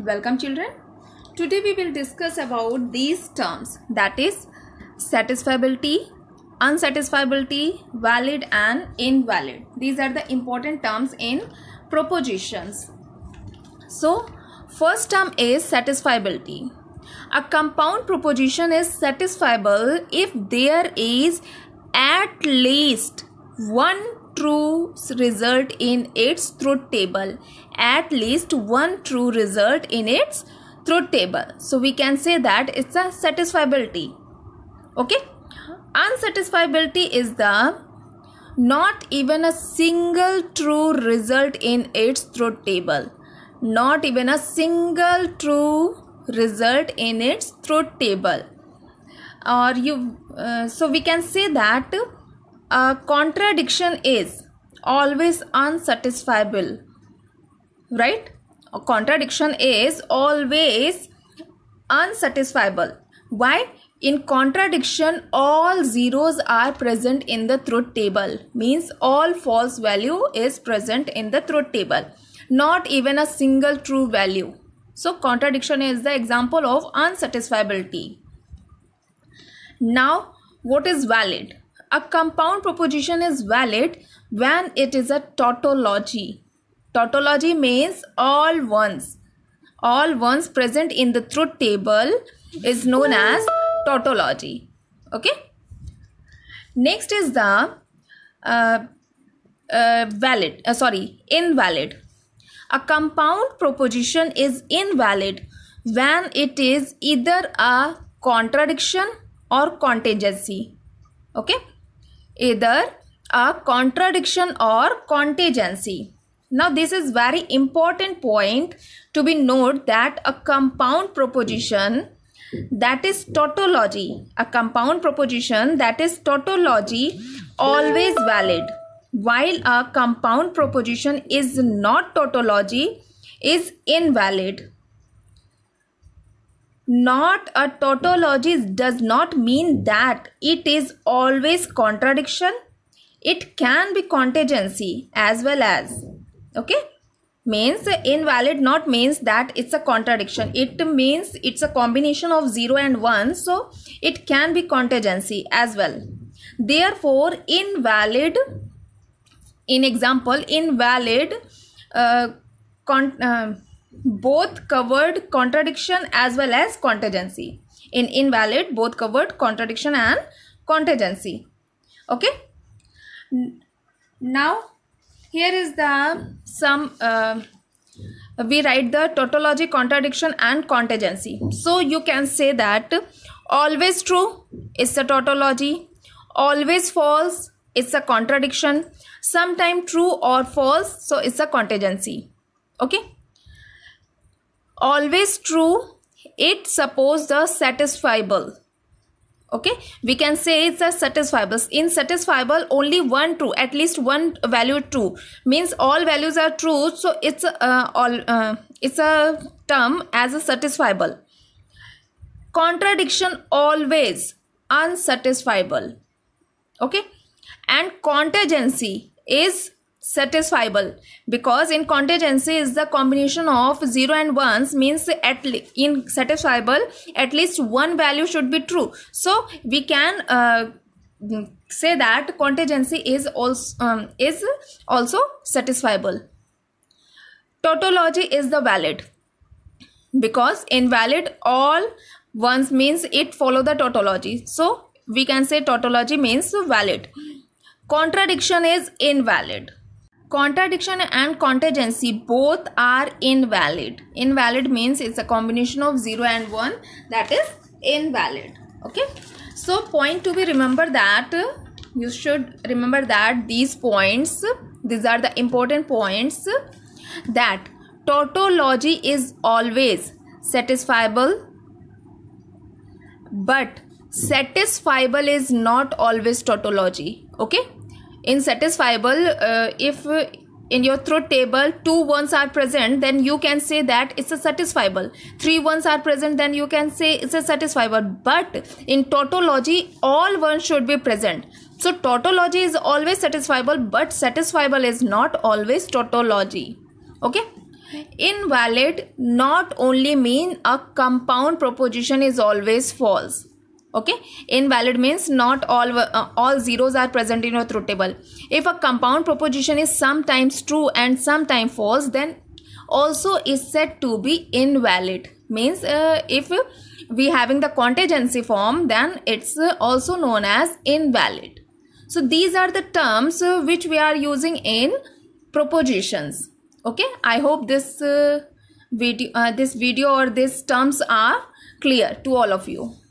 Welcome children. Today we will discuss about these terms that is satisfiability, unsatisfiability, valid and invalid. These are the important terms in propositions. So first term is satisfiability. A compound proposition is satisfiable if there is at least one true result in its truth table at least one true result in its truth table so we can say that it's a satisfiability okay unsatisfiability is the not even a single true result in its truth table not even a single true result in its truth table or you uh, so we can say that a contradiction is always unsatisfiable, right? A contradiction is always unsatisfiable. Why? In contradiction, all zeros are present in the truth table. Means all false value is present in the truth table. Not even a single true value. So contradiction is the example of unsatisfiability. Now, what is valid? A compound proposition is valid when it is a tautology. Tautology means all ones. All ones present in the truth table is known as tautology. Okay. Next is the uh, uh, valid, uh, sorry, invalid. A compound proposition is invalid when it is either a contradiction or contingency. Okay either a contradiction or contingency. Now this is very important point to be noted that a compound proposition that is tautology, a compound proposition that is tautology always valid while a compound proposition is not tautology is invalid not a tautology does not mean that it is always contradiction it can be contingency as well as okay means invalid not means that it's a contradiction it means it's a combination of 0 and 1 so it can be contingency as well therefore invalid in example invalid uh, con uh, both covered contradiction as well as contingency. In invalid, both covered contradiction and contingency. Okay. Now, here is the some, uh, we write the tautology, contradiction and contingency. So, you can say that always true is a tautology, always false it's a contradiction sometime true or false so it's a contingency okay always true it suppose the satisfiable okay we can say it's a satisfiable in satisfiable only one true at least one value true means all values are true so it's a, uh, all uh, it's a term as a satisfiable contradiction always unsatisfiable okay and contingency is satisfiable because in contingency is the combination of 0 and 1s means at in satisfiable at least one value should be true so we can uh, mm, say that contingency is also um, is also satisfiable tautology is the valid because invalid all ones means it follow the tautology so we can say tautology means valid contradiction is invalid contradiction and contingency both are invalid invalid means it's a combination of 0 and 1 that is invalid okay so point to be remember that you should remember that these points these are the important points that tautology is always satisfiable but satisfiable is not always tautology okay in satisfiable uh, if uh, in your truth table two ones are present then you can say that it's a satisfiable three ones are present then you can say it's a satisfiable but in tautology all ones should be present so tautology is always satisfiable but satisfiable is not always tautology okay invalid not only mean a compound proposition is always false okay invalid means not all uh, all zeros are present in your truth table if a compound proposition is sometimes true and sometimes false then also is said to be invalid means uh, if we having the contingency form then it's also known as invalid so these are the terms uh, which we are using in propositions okay i hope this uh, video uh, this video or these terms are clear to all of you